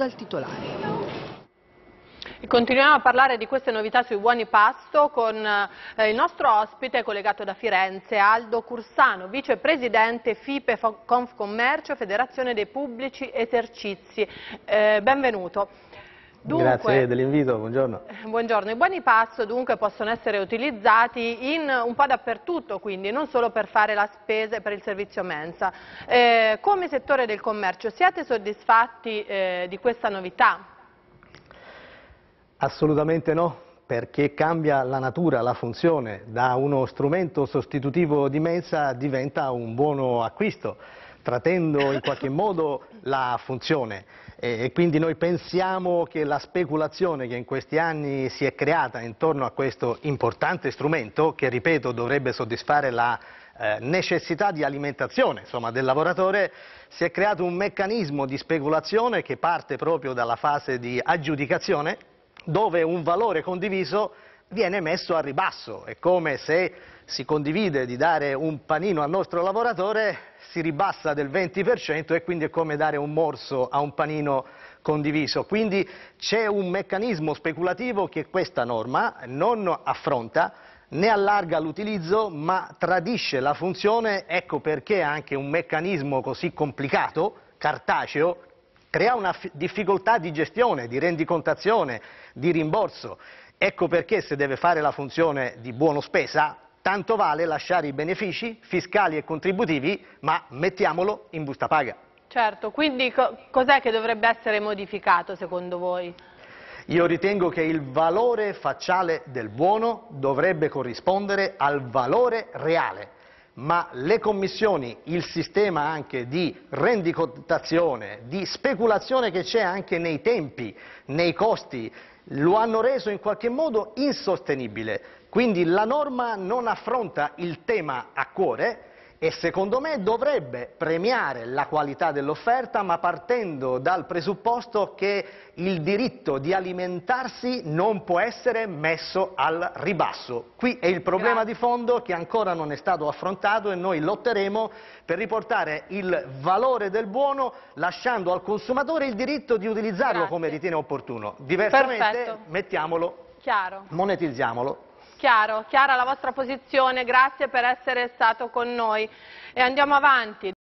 dal titolare. Continuiamo a parlare di queste novità sui buoni pasto con eh, il nostro ospite collegato da Firenze, Aldo Cursano, vicepresidente FIPE Confcommercio, Federazione dei Pubblici Esercizi. Eh, benvenuto. Dunque, Grazie dell'invito, buongiorno. buongiorno. I buoni passo dunque possono essere utilizzati in un po' dappertutto, quindi non solo per fare la spesa e per il servizio mensa. Eh, come settore del commercio siete soddisfatti eh, di questa novità? Assolutamente no, perché cambia la natura, la funzione, da uno strumento sostitutivo di mensa diventa un buono acquisto tratendo in qualche modo la funzione e, quindi noi pensiamo che la speculazione che in questi anni si è creata intorno a questo importante strumento, che ripeto dovrebbe soddisfare la eh, necessità di alimentazione insomma, del lavoratore, si è creato un meccanismo di speculazione che parte proprio dalla fase di aggiudicazione dove un valore condiviso viene messo a ribasso, è come se si condivide di dare un panino al nostro lavoratore, si ribassa del 20% e quindi è come dare un morso a un panino condiviso. Quindi c'è un meccanismo speculativo che questa norma non affronta, ne allarga l'utilizzo ma tradisce la funzione, ecco perché anche un meccanismo così complicato, cartaceo, crea una difficoltà di gestione, di rendicontazione, di rimborso Ecco perché se deve fare la funzione di buono spesa, tanto vale lasciare i benefici fiscali e contributivi, ma mettiamolo in busta paga. Certo, quindi co cos'è che dovrebbe essere modificato secondo voi? Io ritengo che il valore facciale del buono dovrebbe corrispondere al valore reale ma le commissioni, il sistema anche di rendicontazione, di speculazione che c'è anche nei tempi, nei costi, lo hanno reso in qualche modo insostenibile. Quindi la norma non affronta il tema a cuore, e secondo me dovrebbe premiare la qualità dell'offerta ma partendo dal presupposto che il diritto di alimentarsi non può essere messo al ribasso. Qui è il problema Grazie. di fondo che ancora non è stato affrontato e noi lotteremo per riportare il valore del buono lasciando al consumatore il diritto di utilizzarlo Grazie. come ritiene opportuno. Diversamente Perfetto. mettiamolo, Chiaro. monetizziamolo. Chiaro, chiara la vostra posizione, grazie per essere stato con noi. E andiamo avanti.